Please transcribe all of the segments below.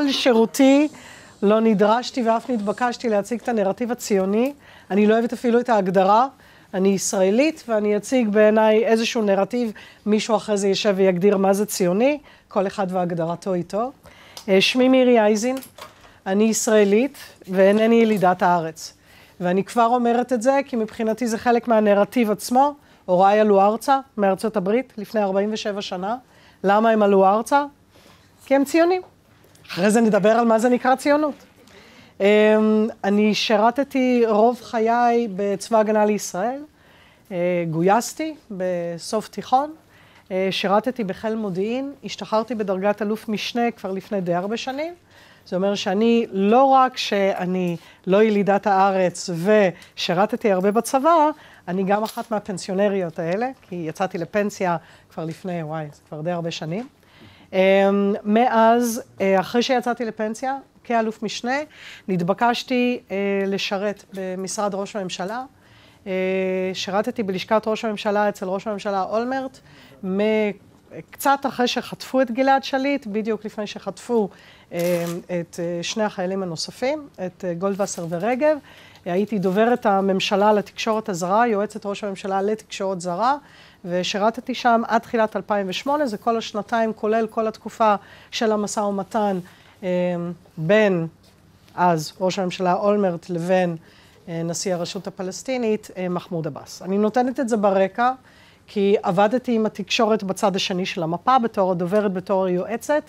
כל שירותי לא נדרשתי ואף נתבקשתי להציג את הנרטיב הציוני. אני לא אוהבת אפילו את ההגדרה. אני ישראלית ואני אציג בעיניי איזשהו נרטיב, מישהו אחרי זה יישב ויגדיר מה זה ציוני, כל אחד והגדרתו איתו. אה, שמי מירי אייזין, אני ישראלית ואינני ילידת הארץ. ואני כבר אומרת את זה כי מבחינתי זה חלק מהנרטיב עצמו. הוריי עלו ארצה מארצות הברית לפני 47 שנה. למה הם עלו ארצה? כי הם ציונים. אחרי זה נדבר על מה זה נקרא ציונות. אמ, אני שירתתי רוב חיי בצבא הגנה לישראל, אה, גויסתי בסוף תיכון, אה, שירתתי בחיל מודיעין, השתחררתי בדרגת אלוף משנה כבר לפני די הרבה שנים. זה אומר שאני, לא רק שאני לא ילידת הארץ ושירתתי הרבה בצבא, אני גם אחת מהפנסיונריות האלה, כי יצאתי לפנסיה כבר לפני, וואי, זה כבר די הרבה שנים. אמ, מאז, אה, אחרי שיצאתי לפנסיה, כאלוף משנה, נתבקשתי אה, לשרת במשרד ראש הממשלה. אה, שירתתי בלשכת ראש הממשלה אצל ראש הממשלה אולמרט, קצת אחרי שחטפו את גלעד שליט, בדיוק לפני שחטפו את שני החיילים הנוספים, את גולדווסר ורגב. הייתי דוברת הממשלה לתקשורת הזרה, יועצת ראש הממשלה לתקשורת זרה, ושירתתי שם עד תחילת 2008, זה כל השנתיים, כולל כל התקופה של המשא ומתן אה, בין אז ראש הממשלה אולמרט לבין אה, נשיא הרשות הפלסטינית, אה, מחמוד עבאס. אני נותנת את זה ברקע, כי עבדתי עם התקשורת בצד השני של המפה, בתור הדוברת, בתור היועצת,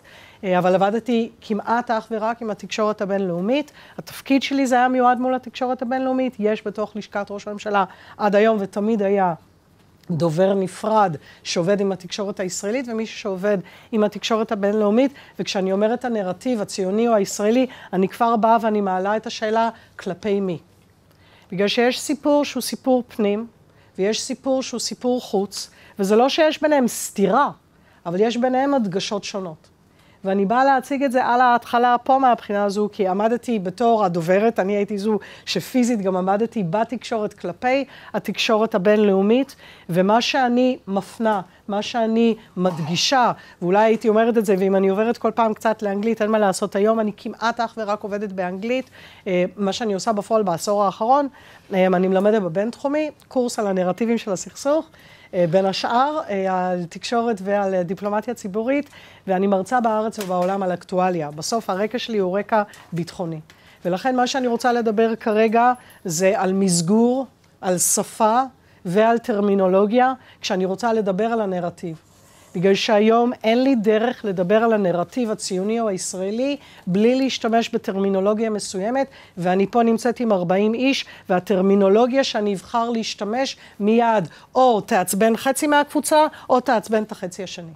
אבל עבדתי כמעט אך ורק עם התקשורת הבינלאומית. התפקיד שלי זה היה מיועד מול התקשורת הבינלאומית. יש בתוך לשכת ראש הממשלה עד היום ותמיד היה דובר נפרד שעובד עם התקשורת הישראלית ומישהו שעובד עם התקשורת הבינלאומית, וכשאני אומרת הנרטיב הציוני או הישראלי, אני כבר באה ואני מעלה את השאלה כלפי מי. בגלל שיש סיפור שהוא סיפור פנים, ויש סיפור שהוא סיפור חוץ, וזה לא שיש ביניהם סתירה, אבל יש ביניהם הדגשות שונות. ואני באה להציג את זה על ההתחלה פה מהבחינה הזו, כי עמדתי בתור הדוברת, אני הייתי זו שפיזית גם עמדתי בתקשורת כלפי התקשורת הבינלאומית, ומה שאני מפנה, מה שאני מדגישה, ואולי הייתי אומרת את זה, ואם אני עוברת כל פעם קצת לאנגלית, אין מה לעשות היום, אני כמעט אך ורק עובדת באנגלית, אה, מה שאני עושה בפועל בעשור האחרון, אה, אני מלמדת בבינתחומי, קורס על הנרטיבים של הסכסוך. אה, בין השאר, אה, על תקשורת ועל דיפלומטיה ציבורית, ואני מרצה בארץ ובעולם על אקטואליה. בסוף הרקע שלי הוא רקע ביטחוני. ולכן מה שאני רוצה לדבר כרגע זה על מסגור, על שפה ועל טרמינולוגיה, כשאני רוצה לדבר על הנרטיב. בגלל שהיום אין לי דרך לדבר על הנרטיב הציוני או הישראלי בלי להשתמש בטרמינולוגיה מסוימת, ואני פה נמצאת עם 40 איש, והטרמינולוגיה שאני אבחר להשתמש מיד, או תעצבן חצי מהקבוצה, או תעצבן את החצי השני.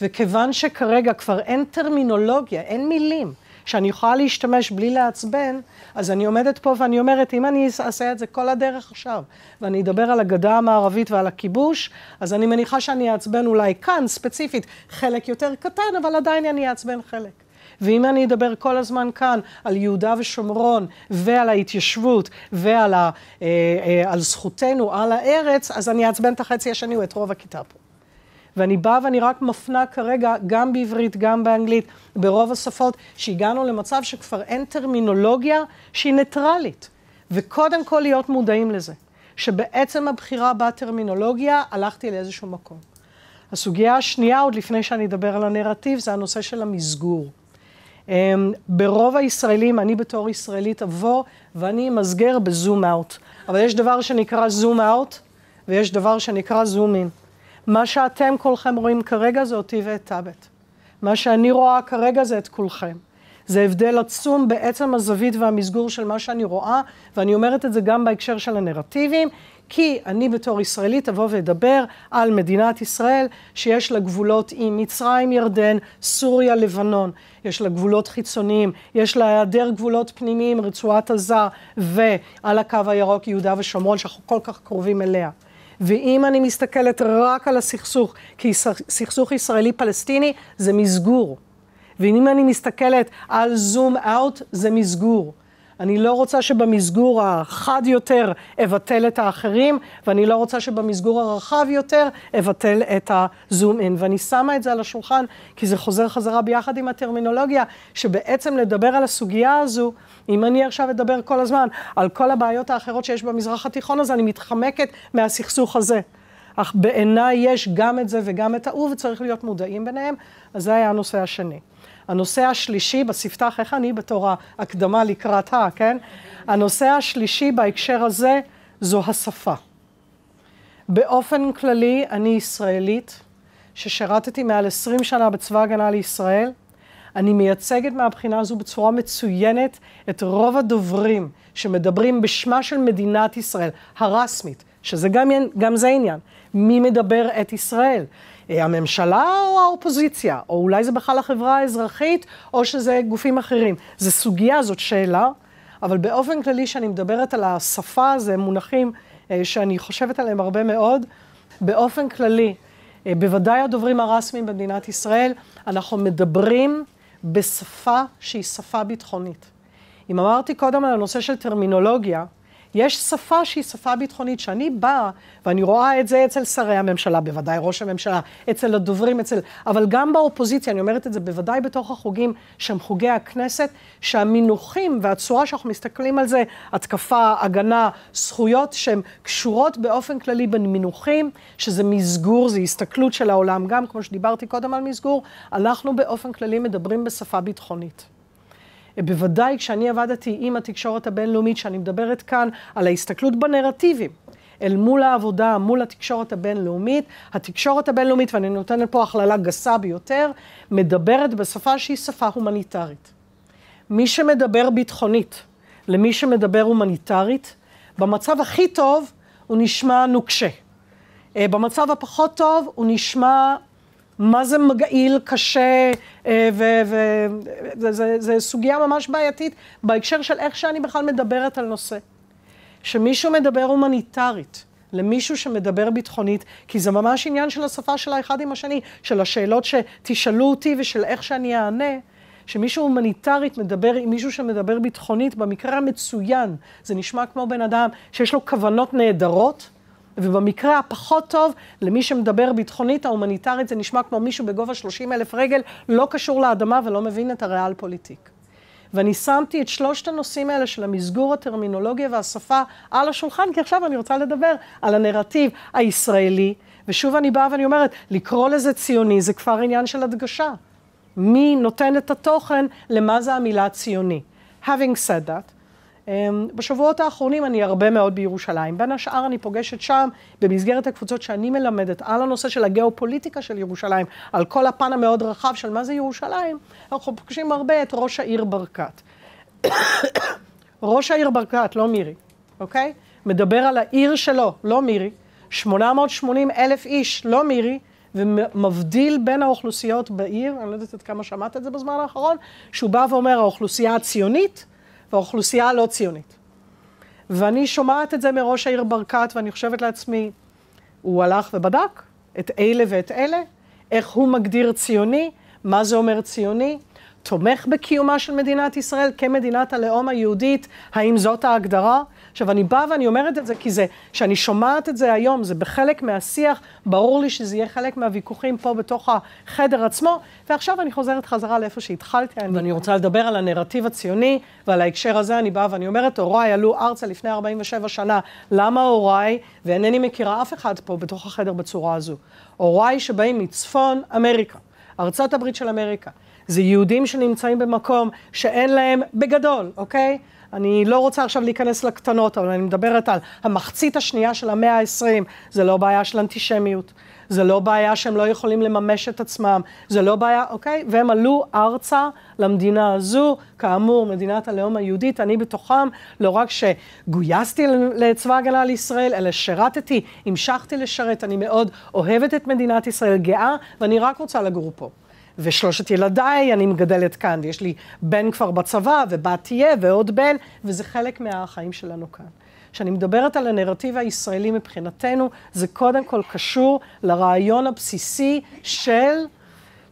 וכיוון שכרגע כבר אין טרמינולוגיה, אין מילים, שאני יכולה להשתמש בלי לעצבן, אז אני עומדת פה ואני אומרת, אם אני אעשה את זה כל הדרך עכשיו, ואני אדבר על הגדה המערבית ועל הכיבוש, אז אני מניחה שאני אעצבן אולי כאן, ספציפית, חלק יותר קטן, אבל עדיין אני אעצבן חלק. ואם אני אדבר כל הזמן כאן על יהודה ושומרון ועל ההתיישבות ועל ה, אה, אה, על זכותנו על הארץ, אז אני אעצבן את החצי השני או את רוב הכיתה פה. ואני באה ואני רק מפנה כרגע, גם בעברית, גם באנגלית, ברוב השפות, שהגענו למצב שכבר אין טרמינולוגיה שהיא ניטרלית. וקודם כל להיות מודעים לזה, שבעצם הבחירה בטרמינולוגיה, הלכתי לאיזשהו מקום. הסוגיה השנייה, עוד לפני שאני אדבר על הנרטיב, זה הנושא של המסגור. אמ, ברוב הישראלים, אני בתור ישראלית אבוא, ואני אמסגר בזום אאוט. אבל יש דבר שנקרא זום אאוט, ויש דבר שנקרא זום אין. מה שאתם כולכם רואים כרגע זה אותי ואת טאבט. מה שאני רואה כרגע זה את כולכם. זה הבדל עצום בעצם הזווית והמסגור של מה שאני רואה, ואני אומרת את זה גם בהקשר של הנרטיבים, כי אני בתור ישראלית אבוא ואדבר על מדינת ישראל שיש לה גבולות עם מצרים, ירדן, סוריה, לבנון, יש לה גבולות חיצוניים, יש לה היעדר גבולות פנימיים, רצועת עזה ועל הקו הירוק יהודה ושומרון שאנחנו כל כך קרובים אליה. ואם אני מסתכלת רק על הסכסוך כסכסוך ישראלי-פלסטיני, זה מסגור. ואם אני מסתכלת על זום אאוט, זה מסגור. אני לא רוצה שבמסגור החד יותר אבטל את האחרים, ואני לא רוצה שבמסגור הרחב יותר אבטל את הזום אין. ואני שמה את זה על השולחן, כי זה חוזר חזרה ביחד עם הטרמינולוגיה, שבעצם לדבר על הסוגיה הזו, אם אני עכשיו אדבר כל הזמן על כל הבעיות האחרות שיש במזרח התיכון, הזה, אני מתחמקת מהסכסוך הזה. אך בעיניי יש גם את זה וגם את ההוא, וצריך להיות מודעים ביניהם. אז זה היה הנושא השני. הנושא השלישי בספתח, איך אני בתור ההקדמה לקראת ה, כן? הנושא השלישי בהקשר הזה זו השפה. באופן כללי, אני ישראלית, ששירתתי מעל 20 שנה בצבא הגנה לישראל. אני מייצגת מהבחינה הזו בצורה מצוינת את רוב הדוברים שמדברים בשמה של מדינת ישראל, הרשמית, שזה גם, גם זה עניין. מי מדבר את ישראל? אה, הממשלה או האופוזיציה, או אולי זה בכלל החברה האזרחית, או שזה גופים אחרים. זו סוגיה, זאת שאלה, אבל באופן כללי, כשאני מדברת על השפה, זה מונחים אה, שאני חושבת עליהם הרבה מאוד. באופן כללי, אה, בוודאי הדוברים הרשמיים במדינת ישראל, אנחנו מדברים בשפה שהיא שפה ביטחונית. אם אמרתי קודם על הנושא של טרמינולוגיה, יש שפה שהיא שפה ביטחונית, שאני באה, ואני רואה את זה אצל שרי הממשלה, בוודאי ראש הממשלה, אצל הדוברים, אצל... אבל גם באופוזיציה, אני אומרת את זה בוודאי בתוך החוגים שהם חוגי הכנסת, שהמינוחים והצורה שאנחנו מסתכלים על זה, התקפה, הגנה, זכויות, שהן קשורות באופן כללי בין מינוחים, שזה מסגור, זה הסתכלות של העולם גם, כמו שדיברתי קודם על מסגור, אנחנו באופן כללי מדברים בשפה ביטחונית. בוודאי כשאני עבדתי עם התקשורת הבינלאומית, שאני מדברת כאן על ההסתכלות בנרטיבים. אל מול העבודה, מול התקשורת הבינלאומית. התקשורת הבינלאומית, ואני נותנת פה הכללה גסה ביותר, מדברת בשפה שהיא שפה הומניטרית. מי שמדבר ביטחונית למי שמדבר הומניטרית, במצב הכי טוב הוא נשמע נוקשה. אה, במצב הפחות טוב הוא נשמע מה זה מגעיל, קשה, וזו אה, סוגיה ממש בעייתית בהקשר של איך שאני בכלל מדברת על נושא. שמישהו מדבר הומניטרית. למישהו שמדבר ביטחונית, כי זה ממש עניין של השפה של האחד עם השני, של השאלות שתשאלו אותי ושל איך שאני אענה. שמישהו הומניטרית מדבר עם מישהו שמדבר ביטחונית, במקרה המצוין, זה נשמע כמו בן אדם שיש לו כוונות נהדרות, ובמקרה הפחות טוב, למי שמדבר ביטחונית, ההומניטרית, זה נשמע כמו מישהו בגובה 30 אלף רגל, לא קשור לאדמה ולא מבין את הריאל פוליטיק. ואני שמתי את שלושת הנושאים האלה של המסגור, הטרמינולוגיה והשפה על השולחן, כי עכשיו אני רוצה לדבר על הנרטיב הישראלי. ושוב אני באה ואני אומרת, לקרוא לזה ציוני זה כבר עניין של הדגשה. מי נותן את התוכן למה זה המילה ציוני. Having said that, אמ, בשבועות האחרונים אני הרבה מאוד בירושלים. בין השאר אני פוגשת שם, במסגרת הקבוצות שאני מלמדת, על הנושא של הגיאופוליטיקה של ירושלים, על כל הפן המאוד רחב של מה זה ירושלים, אנחנו פוגשים הרבה את ראש העיר ברקת. ראש העיר ברקת, לא מירי, אוקיי? מדבר על העיר שלו, לא מירי. 880 אלף איש, לא מירי, ומבדיל בין האוכלוסיות בעיר, אני לא יודעת עד כמה שמעת את זה בזמן האחרון, שהוא בא ואומר, האוכלוסייה הציונית, האוכלוסייה הלא ציונית. ואני שומעת את זה מראש העיר ברקת, ואני חושבת לעצמי, הוא הלך ובדק את אלה ואת אלה, איך הוא מגדיר ציוני, מה זה אומר ציוני, תומך בקיומה של מדינת ישראל כמדינת הלאום היהודית, האם זאת ההגדרה? עכשיו, אני באה ואני אומרת את זה כי זה, כשאני שומעת את זה היום, זה בחלק מהשיח, ברור לי שזה יהיה חלק מהוויכוחים פה בתוך החדר עצמו, ועכשיו אני חוזרת חזרה לאיפה שהתחלתי, אני ואני רוצה לדבר על הנרטיב הציוני, ועל ההקשר הזה אני באה ואני אומרת, הוריי עלו ארצה לפני 47 שנה, למה הוריי, ואינני מכירה אף אחד פה בתוך החדר בצורה הזו, הוריי שבאים מצפון אמריקה, ארצות הברית של אמריקה, זה יהודים שנמצאים במקום שאין להם, בגדול, אוקיי? אני לא רוצה עכשיו להיכנס לקטנות, אבל אני מדברת על המחצית השנייה של המאה ה-20, זה לא בעיה של אנטישמיות, זה לא בעיה שהם לא יכולים לממש את עצמם, זה לא בעיה, אוקיי? והם עלו ארצה למדינה הזו, כאמור, מדינת הלאום היהודית, אני בתוכם, לא רק שגויסתי לצבא הגנה לישראל, אלא שירתתי, המשכתי לשרת, אני מאוד אוהבת את מדינת ישראל, גאה, ואני רק רוצה לגור פה. ושלושת ילדיי אני מגדלת כאן, ויש לי בן כבר בצבא, ובת תהיה, ועוד בן, וזה חלק מהחיים שלנו כאן. כשאני מדברת על הנרטיב הישראלי מבחינתנו, זה קודם כל קשור לרעיון הבסיסי של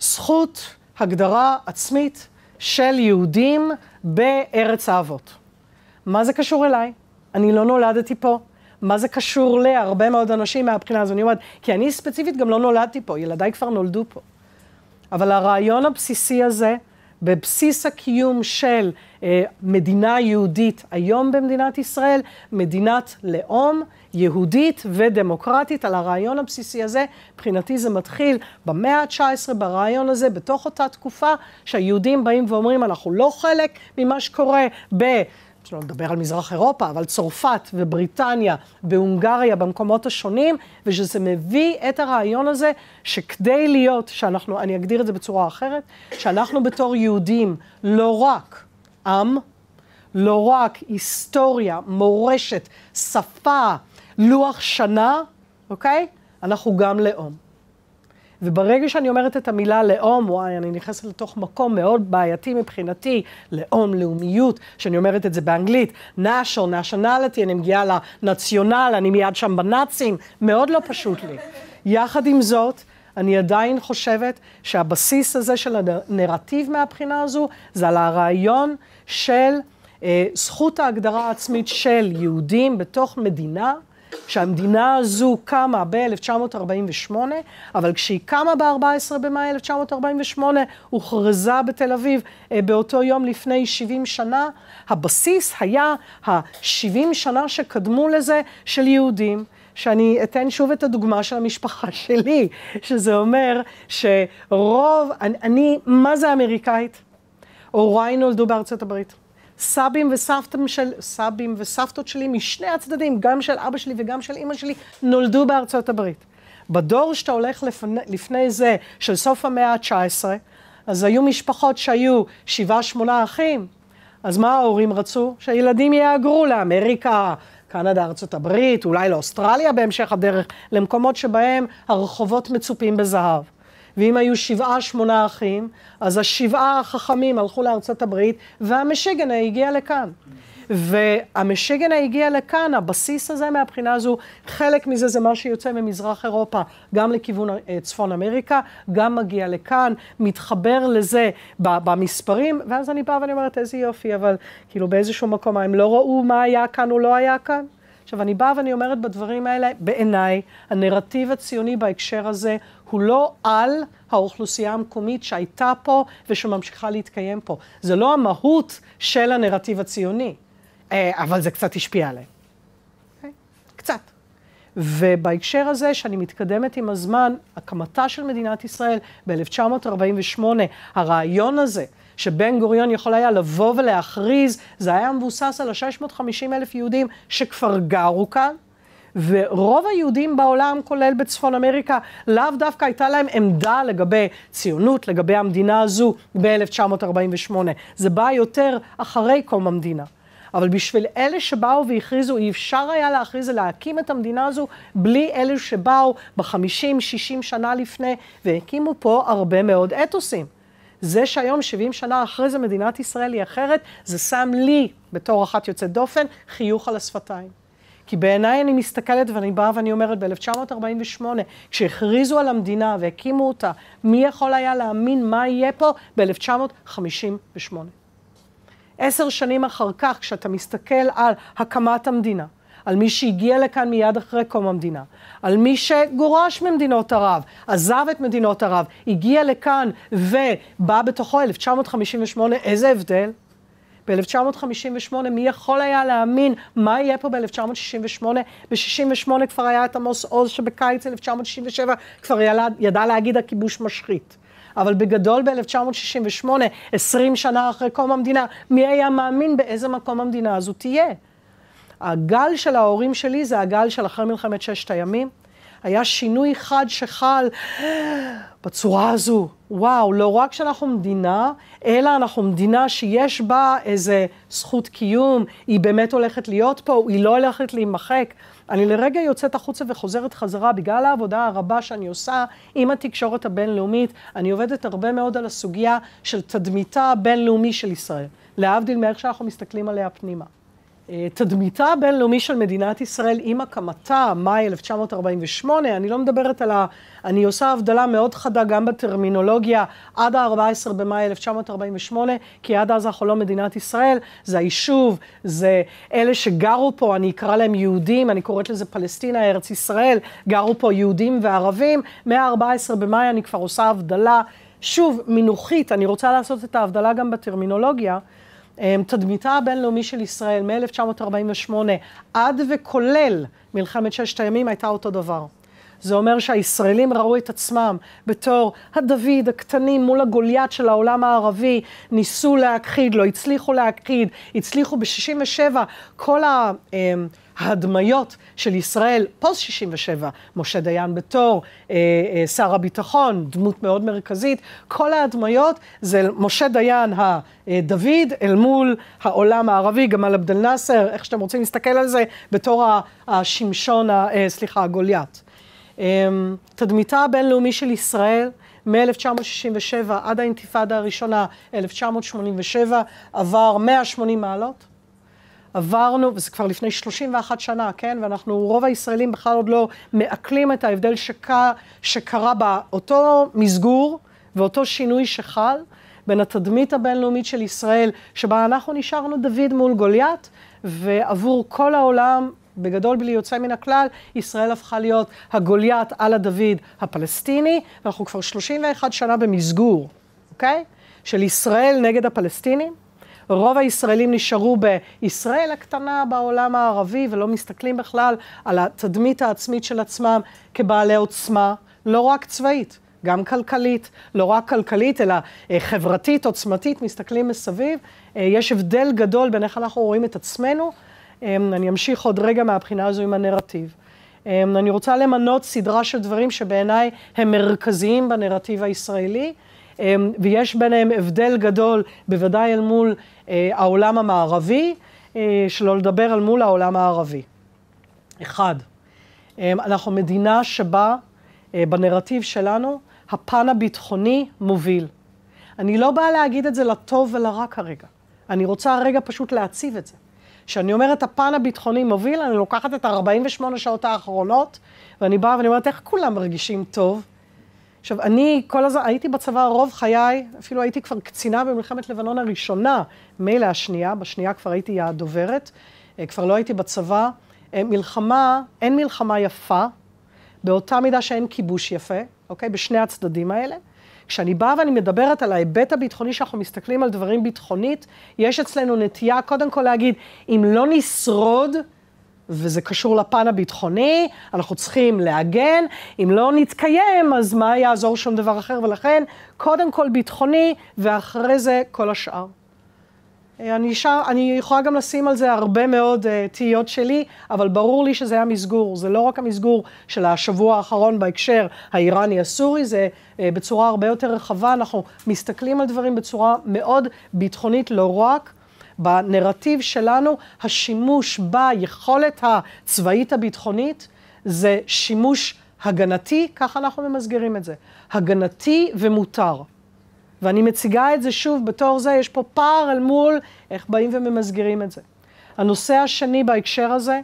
זכות הגדרה עצמית של יהודים בארץ האבות. מה זה קשור אליי? אני לא נולדתי פה. מה זה קשור להרבה מאוד אנשים מהבחינה הזו? אני אומרת, כי אני ספציפית גם לא נולדתי פה, ילדיי כבר נולדו פה. אבל הרעיון הבסיסי הזה, בבסיס הקיום של אה, מדינה יהודית היום במדינת ישראל, מדינת לאום יהודית ודמוקרטית, על הרעיון הבסיסי הזה, מבחינתי זה מתחיל במאה ה-19, ברעיון הזה, בתוך אותה תקופה שהיהודים באים ואומרים, אנחנו לא חלק ממה שקורה ב... שלא לדבר על מזרח אירופה, אבל צרפת ובריטניה, בהונגריה, במקומות השונים, ושזה מביא את הרעיון הזה שכדי להיות, שאנחנו, אני אגדיר את זה בצורה אחרת, שאנחנו בתור יהודים לא רק עם, לא רק היסטוריה, מורשת, שפה, לוח שנה, אוקיי? אנחנו גם לאום. וברגע שאני אומרת את המילה לאום, וואי, אני נכנסת לתוך מקום מאוד בעייתי מבחינתי, לאום, לאומיות, שאני אומרת את זה באנגלית, national, nationality, אני מגיעה לנציונל, אני מיד שם בנאצים, מאוד לא פשוט לי. יחד עם זאת, אני עדיין חושבת שהבסיס הזה של הנרטיב מהבחינה הזו, זה על הרעיון של אה, זכות ההגדרה העצמית של יהודים בתוך מדינה. שהמדינה הזו קמה ב-1948, אבל כשהיא קמה ב-14 במאי 1948, הוכרזה בתל אביב אה, באותו יום לפני 70 שנה. הבסיס היה ה-70 שנה שקדמו לזה של יהודים. שאני אתן שוב את הדוגמה של המשפחה שלי, שזה אומר שרוב, אני, אני מה זה אמריקאית? הוריי נולדו בארצות הברית. סבים וסבתות של, סבים וסבתות שלי משני הצדדים, גם של אבא שלי וגם של אימא שלי, נולדו בארצות הברית. בדור שאתה הולך לפני, לפני זה, של סוף המאה ה-19, אז היו משפחות שהיו שבעה, שמונה אחים, אז מה ההורים רצו? שהילדים יהגרו לאמריקה, קנדה, ארצות הברית, אולי לאוסטרליה בהמשך הדרך, למקומות שבהם הרחובות מצופים בזהב. ואם היו שבעה, שמונה אחים, אז השבעה החכמים הלכו לארצות הברית, והמשגנה הגיע לכאן. והמשגנה הגיע לכאן, הבסיס הזה מהבחינה הזו, חלק מזה זה מה שיוצא ממזרח אירופה, גם לכיוון אה, צפון אמריקה, גם מגיע לכאן, מתחבר לזה במספרים, ואז אני באה ואני אומרת, איזה יופי, אבל כאילו באיזשהו מקום, הם לא ראו מה היה כאן או לא היה כאן? עכשיו, אני באה ואני אומרת בדברים האלה, בעיניי, הנרטיב הציוני בהקשר הזה הוא לא על האוכלוסייה המקומית שהייתה פה ושממשיכה להתקיים פה. זה לא המהות של הנרטיב הציוני, אה, אבל זה קצת השפיע עליהם. Okay. אוקיי. קצת. ובהקשר הזה, שאני מתקדמת עם הזמן, הקמתה של מדינת ישראל ב-1948, הרעיון הזה שבן גוריון יכול היה לבוא ולהכריז, זה היה מבוסס על ה-650 אלף יהודים שכבר גרו כאן, ורוב היהודים בעולם, כולל בצפון אמריקה, לאו דווקא הייתה להם עמדה לגבי ציונות, לגבי המדינה הזו ב-1948. זה בא יותר אחרי קום המדינה. אבל בשביל אלה שבאו והכריזו, אי אפשר היה להכריז להקים את המדינה הזו בלי אלה שבאו בחמישים, שישים שנה לפני, והקימו פה הרבה מאוד אתוסים. זה שהיום, 70 שנה אחרי זה, מדינת ישראל היא אחרת, זה שם לי, בתור אחת יוצאת דופן, חיוך על השפתיים. כי בעיניי אני מסתכלת ואני באה ואני אומרת, ב-1948, כשהכריזו על המדינה והקימו אותה, מי יכול היה להאמין מה יהיה פה ב-1958? עשר שנים אחר כך, כשאתה מסתכל על הקמת המדינה, על מי שהגיע לכאן מיד אחרי קום המדינה, על מי שגורש ממדינות ערב, עזב את מדינות ערב, הגיע לכאן ובא בתוכו 1958, איזה הבדל? ב-1958, מי יכול היה להאמין מה יהיה פה ב-1968? ב-68 כבר היה את עמוס עוז שבקיץ 1967 כבר ילד, ידע להגיד הכיבוש משחית. אבל בגדול ב-1968, 20 שנה אחרי קום המדינה, מי היה מאמין באיזה מקום המדינה הזו תהיה? הגל של ההורים שלי זה הגל של אחרי מלחמת ששת הימים. היה שינוי חד שחל בצורה הזו. וואו, לא רק שאנחנו מדינה, אלא אנחנו מדינה שיש בה איזה זכות קיום, היא באמת הולכת להיות פה, היא לא הולכת להימחק. אני לרגע יוצאת החוצה וחוזרת חזרה בגלל העבודה הרבה שאני עושה עם התקשורת הבינלאומית. אני עובדת הרבה מאוד על הסוגיה של תדמיתה הבינלאומי של ישראל, להבדיל מאיך שאנחנו מסתכלים עליה פנימה. אה, תדמיתה הבינלאומי של מדינת ישראל עם הקמתה, מאי 1948, אני לא מדברת על ה... אני עושה הבדלה מאוד חדה גם בטרמינולוגיה עד ה-14 במאי 1948, כי עד אז אנחנו לא מדינת ישראל, זה היישוב, זה אלה שגרו פה, אני אקרא להם יהודים, אני קוראת לזה פלסטינה, ארץ ישראל, גרו פה יהודים וערבים, מה-14 במאי אני כבר עושה הבדלה, שוב, מינוחית, אני רוצה לעשות את ההבדלה גם בטרמינולוגיה. אמ, תדמיתה הבינלאומי של ישראל מ-1948 עד וכולל מלחמת ששת הימים הייתה אותו דבר. זה אומר שהישראלים ראו את עצמם בתור הדוד הקטנים מול הגוליית של העולם הערבי, ניסו להכחיד, לא הצליחו להכחיד, הצליחו ב-67, כל ה... אמ, ההדמיות של ישראל פוסט 67, משה דיין בתור, אה, אה, שר הביטחון, דמות מאוד מרכזית, כל ההדמיות זה משה דיין הדוד אל מול העולם הערבי, גמל עבד אל נאסר, איך שאתם רוצים להסתכל על זה, בתור השמשון, אה, סליחה, הגוליית. אה, תדמיתה הבינלאומי של ישראל מ-1967 עד האינתיפאדה הראשונה, 1987, עבר 180 מעלות. עברנו, וזה כבר לפני 31 שנה, כן? ואנחנו, רוב הישראלים בכלל עוד לא מעכלים את ההבדל שק... שקרה באותו מסגור ואותו שינוי שחל בין התדמית הבינלאומית של ישראל, שבה אנחנו נשארנו דוד מול גוליית, ועבור כל העולם בגדול בלי יוצא מן הכלל, ישראל הפכה להיות הגוליית על הדוד הפלסטיני, ואנחנו כבר 31 שנה במסגור, אוקיי? של ישראל נגד הפלסטינים, רוב הישראלים נשארו בישראל הקטנה בעולם הערבי, ולא מסתכלים בכלל על התדמית העצמית של עצמם כבעלי עוצמה, לא רק צבאית. גם כלכלית, לא רק כלכלית, אלא אה, חברתית, עוצמתית, מסתכלים מסביב. אה, יש הבדל גדול בין איך אנחנו רואים את עצמנו. אה, אני אמשיך עוד רגע מהבחינה הזו עם הנרטיב. אני רוצה למנות סדרה של דברים שבעיניי הם מרכזיים בנרטיב הישראלי. אמ, ויש ביניהם הבדל גדול, בוודאי אל מול אה, העולם המערבי, אה, שלא לדבר אל מול העולם הערבי. אחד, אמ, אנחנו מדינה שבה אה, בנרטיב שלנו הפן הביטחוני מוביל. אני לא באה להגיד את זה לטוב ולרע כרגע. אני רוצה הרגע פשוט להציב את זה. כשאני אומרת הפן הביטחוני מוביל, אני לוקחת את 48 שעות האחרונות, ואני באה ואני אומרת, איך כולם מרגישים טוב? עכשיו, אני כל הזמן, הייתי בצבא רוב חיי, אפילו הייתי כבר קצינה במלחמת לבנון הראשונה, מילא השנייה, בשנייה כבר הייתי הדוברת, אה, כבר לא הייתי בצבא. אה, מלחמה, אין מלחמה יפה, באותה מידה שאין כיבוש יפה, אוקיי? בשני הצדדים האלה. כשאני באה ואני מדברת על ההיבט הביטחוני, שאנחנו מסתכלים על דברים ביטחונית, יש אצלנו נטייה קודם כל להגיד, אם לא נשרוד, וזה קשור לפן הביטחוני, אנחנו צריכים להגן, אם לא נתקיים, אז מה יעזור שום דבר אחר? ולכן, קודם כל ביטחוני, ואחרי זה כל השאר. אה, אני, שר, אני יכולה גם לשים על זה הרבה מאוד uh, תהיות שלי, אבל ברור לי שזה היה מסגור. זה לא רק המסגור של השבוע האחרון בהקשר האיראני-הסורי, זה uh, בצורה הרבה יותר רחבה. אנחנו מסתכלים על דברים בצורה מאוד ביטחונית, לא רק בנרטיב שלנו, השימוש ביכולת הצבאית הביטחונית זה שימוש הגנתי, ככה אנחנו ממסגרים את זה, הגנתי ומותר. ואני מציגה את זה שוב בתור זה, יש פה פער אל מול איך באים וממסגרים את זה. הנושא השני בהקשר הזה,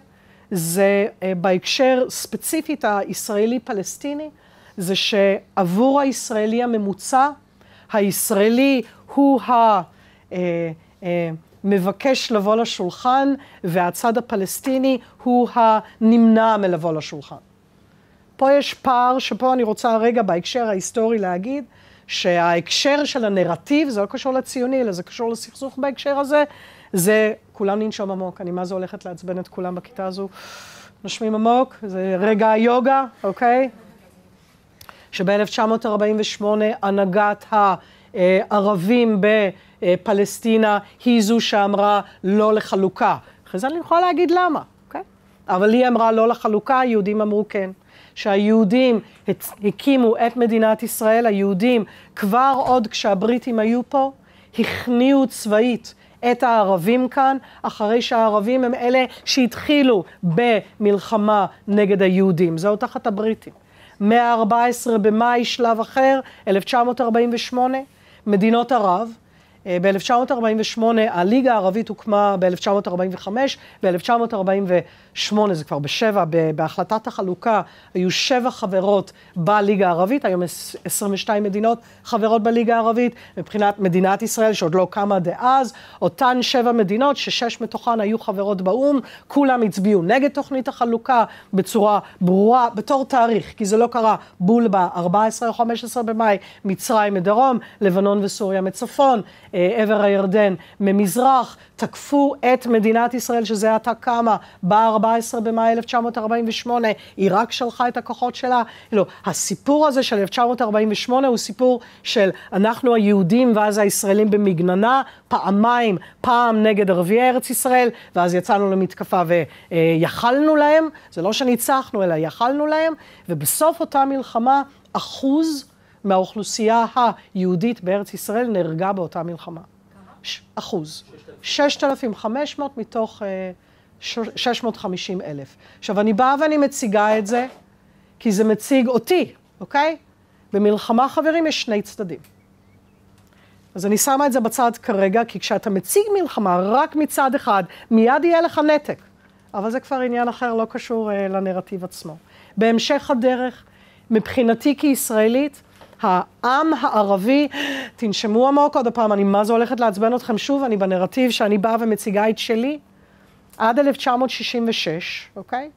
זה אה, בהקשר ספציפית הישראלי-פלסטיני, זה שעבור הישראלי הממוצע, הישראלי הוא ה... אה, אה, מבקש לבוא לשולחן, והצד הפלסטיני הוא הנמנע מלבוא לשולחן. פה יש פער, שפה אני רוצה רגע בהקשר ההיסטורי להגיד, שההקשר של הנרטיב, זה לא קשור לציוני, אלא זה קשור לסכסוך בהקשר הזה, זה כולם ננשום עמוק. אני מה זה הולכת לעצבן את כולם בכיתה הזו. נושמים עמוק, זה רגע היוגה, אוקיי? שב-1948 הנהגת הערבים אה, ב... אה, פלסטינה היא זו שאמרה לא לחלוקה. אחרי זה אני יכולה להגיד למה, אוקיי? Okay? אבל היא אמרה לא לחלוקה, היהודים אמרו כן. שהיהודים הקימו את מדינת ישראל, היהודים כבר עוד כשהבריטים היו פה, הכניעו צבאית את הערבים כאן, אחרי שהערבים הם אלה שהתחילו במלחמה נגד היהודים. זהו תחת הבריטים. ה-14 במאי, שלב אחר, 1948, מדינות ערב, אה, ב-1948, הליגה הערבית הוקמה ב-1945, ב-1948 זה כבר בשבע, בהחלטת החלוקה היו שבע חברות בליגה הערבית, היום 22 מדינות חברות בליגה הערבית, מבחינת מדינת ישראל שעוד לא קמה דאז, אותן שבע מדינות ששש מתוכן היו חברות באו"ם, כולם הצביעו נגד תוכנית החלוקה בצורה ברורה, בתור תאריך, כי זה לא קרה בול ב-14 או 15 במאי, מצרים מדרום, לבנון וסוריה מצפון. אה, עבר הירדן ממזרח, תקפו את מדינת ישראל, שזה עתה קמה, ב-14 במאי 1948, עיראק שלחה את הכוחות שלה. לא, הסיפור הזה של 1948 הוא סיפור של אנחנו היהודים ואז הישראלים במגננה, פעמיים, פעם נגד ערביי ארץ ישראל, ואז יצאנו למתקפה ויכלנו אה, להם, זה לא שניצחנו אלא יכלנו להם, ובסוף אותה מלחמה אחוז מהאוכלוסייה היהודית בארץ ישראל נהרגה באותה מלחמה. ש- אחוז. 6,500 מתוך uh, אה, 650 אלף. עכשיו, אני באה ואני מציגה את זה, כי זה מציג אותי, אוקיי? במלחמה, חברים, יש שני צדדים. אז אני שמה את זה בצד כרגע, כי כשאתה מציג מלחמה רק מצד אחד, מיד יהיה לך נתק. אבל זה כבר עניין אחר, לא קשור uh, לנרטיב עצמו. בהמשך הדרך, מבחינתי כישראלית, העם הערבי, תנשמו עמוק עוד הפעם, אני מה זה הולכת לעצבן אתכם שוב, אני בנרטיב שאני באה ומציגה את שלי. עד 1966, אוקיי?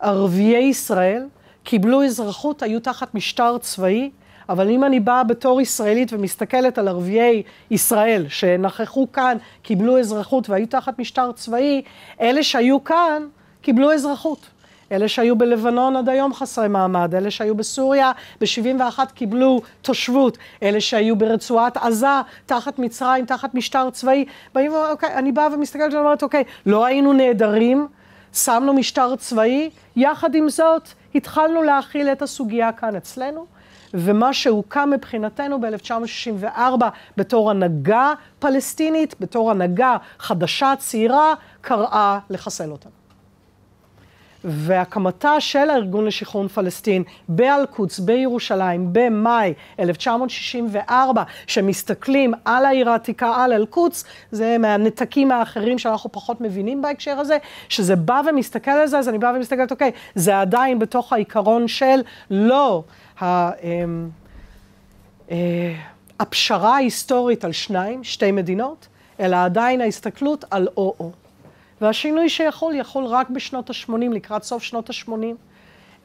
ערביי ישראל קיבלו אזרחות, היו תחת משטר צבאי, אבל אם אני באה בתור ישראלית ומסתכלת על ערביי ישראל שנכחו כאן, קיבלו אזרחות והיו תחת משטר צבאי, אלה שהיו כאן קיבלו אזרחות. אלה שהיו בלבנון עד היום חסרי מעמד, אלה שהיו בסוריה ב-71 קיבלו תושבות, אלה שהיו ברצועת עזה, תחת מצרים, תחת משטר צבאי, באים ואומרים, אוקיי, אני באה ומסתכלת ואומרת, אוקיי, לא היינו נעדרים, שמנו משטר צבאי, יחד עם זאת התחלנו להכיל את הסוגיה כאן אצלנו. ומה שהוקם מבחינתנו ב-1964 בתור הנהגה פלסטינית, בתור הנהגה חדשה, צעירה, קראה לחסל אותנו. והקמתה של הארגון לשחרור פלסטין באל בירושלים, במאי 1964, שמסתכלים על העיר העתיקה, על אל זה מהנתקים האחרים שאנחנו פחות מבינים בהקשר הזה, שזה בא ומסתכל על זה, אז אני באה ומסתכלת, אוקיי, זה עדיין בתוך העיקרון של לא ה... אמ, אה, הפשרה ההיסטורית על שניים, שתי מדינות, אלא עדיין ההסתכלות על או-או. והשינוי שיכול, יכול רק בשנות ה-80, לקראת סוף שנות ה-80.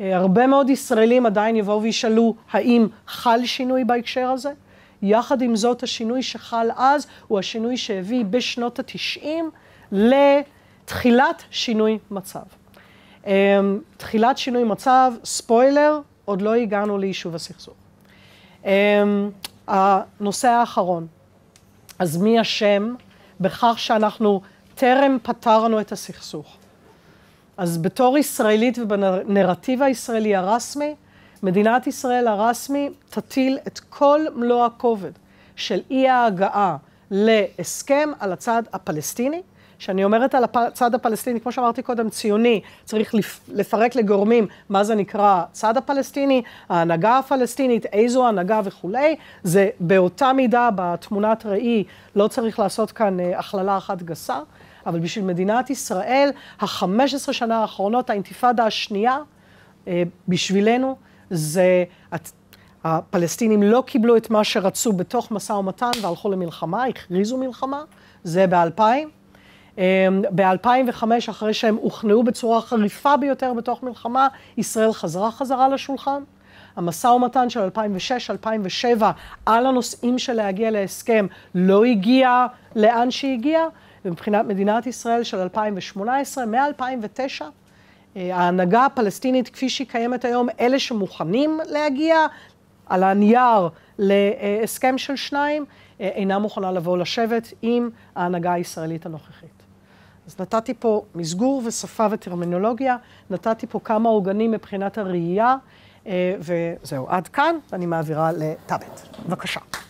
אה, הרבה מאוד ישראלים עדיין יבואו וישאלו האם חל שינוי בהקשר הזה. יחד עם זאת, השינוי שחל אז הוא השינוי שהביא בשנות ה-90 לתחילת שינוי מצב. אה, תחילת שינוי מצב, ספוילר, עוד לא הגענו ליישוב הסכסוך. אה, הנושא האחרון, אז מי אשם בכך שאנחנו טרם פתרנו את הסכסוך. אז בתור ישראלית ובנרטיב הישראלי הרשמי, מדינת ישראל הרשמי תטיל את כל מלוא הכובד של אי ההגעה להסכם על הצד הפלסטיני, שאני אומרת על הצד הפלסטיני, כמו שאמרתי קודם, ציוני, צריך לפרק לגורמים מה זה נקרא הצד הפלסטיני, ההנהגה הפלסטינית, איזו הנהגה וכולי. זה באותה מידה בתמונת ראי, לא צריך לעשות כאן אה, הכללה אחת גסה. אבל בשביל מדינת ישראל, ה-15 שנה האחרונות, האינתיפאדה השנייה, אה, בשבילנו, זה הפלסטינים לא קיבלו את מה שרצו בתוך משא ומתן והלכו למלחמה, הכריזו מלחמה, זה ב-2000. אה, ב-2005, אחרי שהם הוכנעו בצורה חריפה ביותר בתוך מלחמה, ישראל חזרה חזרה לשולחן. המשא ומתן של 2006-2007 על הנושאים של להגיע להסכם לא הגיע לאן שהגיע, ומבחינת מדינת ישראל של 2018, מ-2009, אה, ההנהגה הפלסטינית כפי שהיא קיימת היום, אלה שמוכנים להגיע על הנייר להסכם של שניים, אה, אינה מוכנה לבוא לשבת עם ההנהגה הישראלית הנוכחית. אז נתתי פה מסגור ושפה וטרמינולוגיה, נתתי פה כמה עוגנים מבחינת הראייה, אה, וזהו, עד כאן, ואני מעבירה לטאבט. בבקשה.